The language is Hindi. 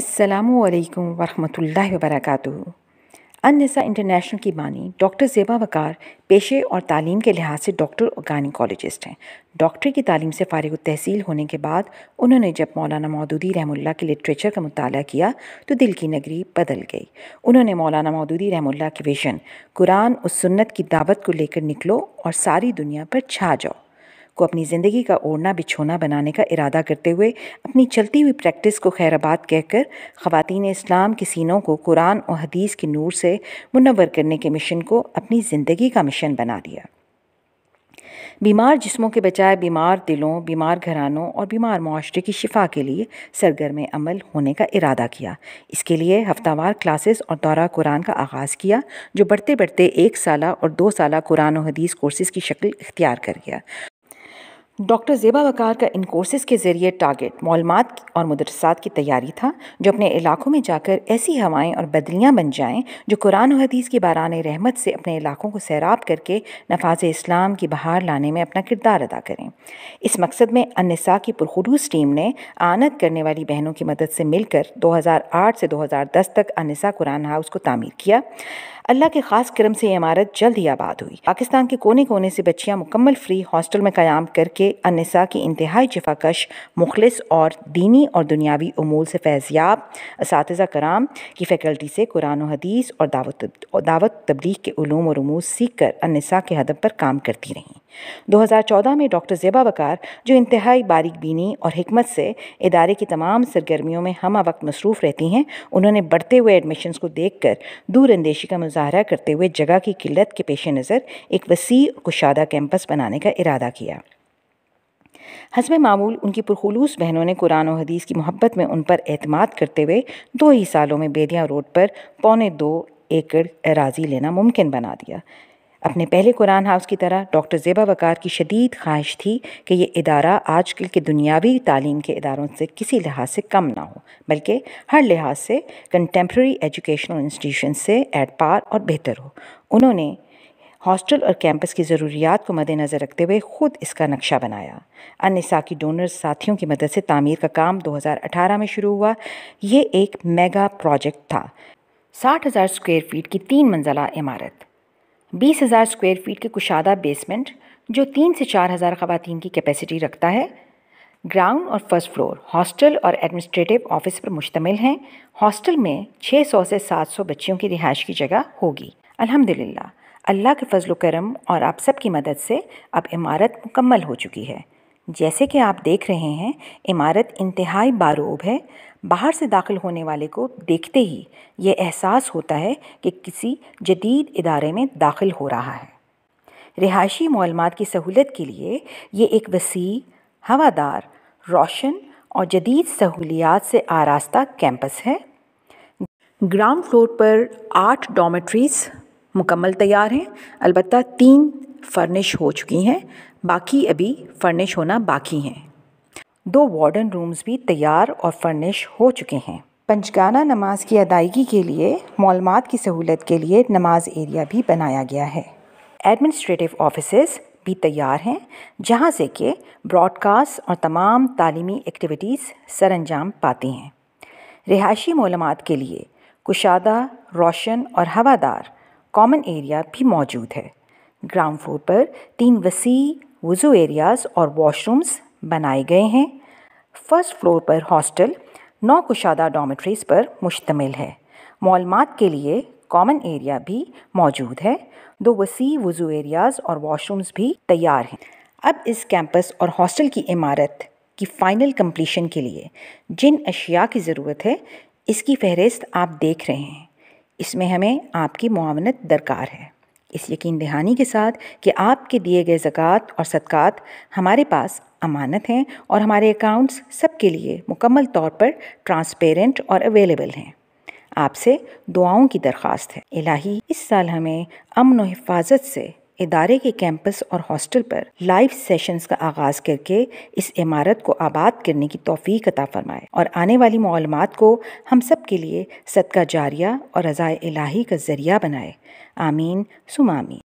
अस्सलाम वालेकुम वरहमतुल्लाहि व बरकातुहू अनसा इंटरनेशनल की बानी डॉक्टर ज़ेबा वकार पेशे और तालीम के लिहाज से डॉक्टर और गायनिकोलॉजिस्ट हैं डॉक्टर की तालीम से फ़ारग तहसील होने के बाद उन्होंने जब मौलाना मौदूदी रहमुल्ला के लिटरेचर का मुताल किया तो दिल की नगरी बदल गई उन्होंने मौलाना मौदूदी रहमुल्ला के विजन कुरान और सुन्नत की दावत को लेकर निकलो और सारी दुनिया पर छा जाओ को अपनी ज़िंदगी का ओढ़ना बिछोना बनाने का इरादा करते हुए अपनी चलती हुई प्रैक्टिस को खैराबाद कहकर ख़वान इस्लाम के सीनों को कुरान और हदीस के नूर से मुनवर करने के मिशन को अपनी ज़िंदगी का मिशन बना दिया बीमार जिस्मों के बजाय बीमार दिलों बीमार घरानों और बीमार माशरे की शिफा के लिए सरगर्म अमल होने का इरादा किया इसके लिए हफ्तावार क्लासेस और दौरा कुरान का आगाज़ किया जो बढ़ते बढ़ते एक साल और दो साल कुरान और हदीस कोर्सेज़ की शक्ल इख्तियार कर गया डॉक्टर ज़ेबा वकार का इन कोर्सेज़ के ज़रिए टारगेट मॉलमात और मदरसात की तैयारी था जो अपने इलाकों में जाकर ऐसी हवाएं और बदलियां बन जाएं जो कुरान और हदीस की बारान रहमत से अपने इलाकों को सैराब करके नफाज इस्लाम की बहार लाने में अपना किरदार अदा करें इस मकसद में अनसा की पुरखलूस टीम ने आनंद करने वाली बहनों की मदद से मिलकर 2008 से 2010 तक अनसा कुरान हाउस को तामीर किया अल्लाह के ख़ास करम से ये इमारत जल्द ही आबाद हुई पाकिस्तान के कोने कोने से बच्चियाँ मुकम्मल फ्री हॉस्टल में क़्याम करके के अनसा की इंतहाई जफाकश मुखलस और दीनी और दुनियावी अमूल से फैज़याब इस कराम की फ़ैकल्टी से कुरान हदीस और दावत दावत तबलीग के ूम और अमूल सीख कर अनसा के हदब पर काम करती रहीं 2014 में डॉक्टर ज़ेबा बकार जो इंतहाई बारीक बीनी और हमत से इदारे की तमाम सरगर्मियों में हम वक्त मसरूफ़ रहती हैं उन्होंने बढ़ते हुए एडमिशन को देख कर दूरअंदेशी का मुजाहरा करते हुए जगह की किल्लत के पेश नज़र एक वसी कुशादा कैंपस बनाने का इरादा किया हसब मामूल उनकी पुरखलूस बहनों ने कुरान और हदीस की मोहब्बत में उन पर अतमाद करते हुए दो ही सालों में बेदिया रोड पर पौने दो एकड़ एराजी लेना मुमकिन बना दिया अपने पहले कुरान हाउस की तरह डॉक्टर ज़ेबा वकार की शदीद ख्वाहिश थी कि यह इदारा आजकल के दुनियावी तालीम के इदारों से किसी लिहाज से कम ना हो बल्कि हर लिहाज से कंटेम्प्रेरी एजुकेशनल इंस्टीट्यूशन से एट पार और बेहतर हो उन्होंने हॉस्टल और कैंपस की ज़रूरियात को मद्देनज़र रखते हुए ख़ुद इसका नक्शा बनाया अन्य साकी डोनर साथियों की मदद से तामीर का काम 2018 में शुरू हुआ ये एक मेगा प्रोजेक्ट था साठ हज़ार स्क्वेयर फीट की तीन मंजिला इमारत बीस हज़ार स्क्वेयर फीट के कुशादा बेसमेंट जो तीन से चार हज़ार खवतिन की कैपेसिटी रखता है ग्राउंड और फर्स्ट फ्लोर हॉस्टल और एडमिनिस्ट्रेटिव ऑफिस पर मुश्तमिल हैं हॉस्टल में 600 से 700 बच्चियों की रिहाइश की जगह होगी अल्हम्दुलिल्लाह अल्लाह के फजल करम और आप सब की मदद से अब इमारत मुकम्मल हो चुकी है जैसे कि आप देख रहे हैं इमारत इंतहाई बारूब है बाहर से दाखिल होने वाले को देखते ही ये एहसास होता है कि किसी जदीद इदारे में दाखिल हो रहा है रिहायशी मालूम की सहूलत के लिए ये एक वसी हवादार रोशन और जदीद सहूलियात से आरास्ता कैंपस है ग्राउंड फ्लोर पर आठ डॉमेट्रीज़ मुकम्मल तैयार हैं अलबत्त तीन फर्निश हो चुकी हैं बाकी अभी फर्निश होना बाकी हैं दो वार्डन रूम्स भी तैयार और फर्निश हो चुके हैं पंचगाना नमाज की अदायगी के लिए मॉलम की सहूलत के लिए नमाज एरिया भी बनाया गया है एडमिनिस्ट्रेटिव ऑफिस भी तैयार हैं जहाँ से कि ब्रॉडकास्ट और तमाम तालीमी एक्टिविटीज़ सर अंजाम पाती हैं रिहायशी मालूम के लिए कुशादा रोशन और हवादार कॉमन एरिया भी मौजूद है ग्राउंड फ्लोर पर तीन वसी वज़ू एरियाज़ और वॉशरूम्स बनाए गए हैं फर्स्ट फ्लोर पर हॉस्टल नौ कुशादा डॉमेट्रीज़ पर मुश्तमिल है मॉलमात के लिए कॉमन एरिया भी मौजूद है दो वसी वज़ू एरियाज़ और वॉशरूम्स भी तैयार हैं अब इस कैंपस और हॉस्टल की इमारत की फ़ाइनल कम्प्लीशन के लिए जिन अशिया की ज़रूरत है इसकी फहरिस्त आप देख रहे हैं इसमें हमें आपकी मुआवनत दरकार है इस यकीन दहानी के साथ कि आपके दिए गए ज़क़़त और सदक़ात हमारे पास अमानत हैं और हमारे अकाउंट्स सबके लिए मुकम्मल तौर पर ट्रांसपेरेंट और अवेलेबल हैं आपसे दुआओं की दरख्वास्त है इलाही इस साल हमें अमन व हिफाजत से इदारे के कैंपस और हॉस्टल पर लाइव सेशंस का आगाज करके इस इमारत को आबाद करने की तोफ़ी अता फरमाए और आने वाली मालूम को हम सब के लिए सदका जारिया और रज़ा इलाही का ज़रिया बनाए आमीन सुमामी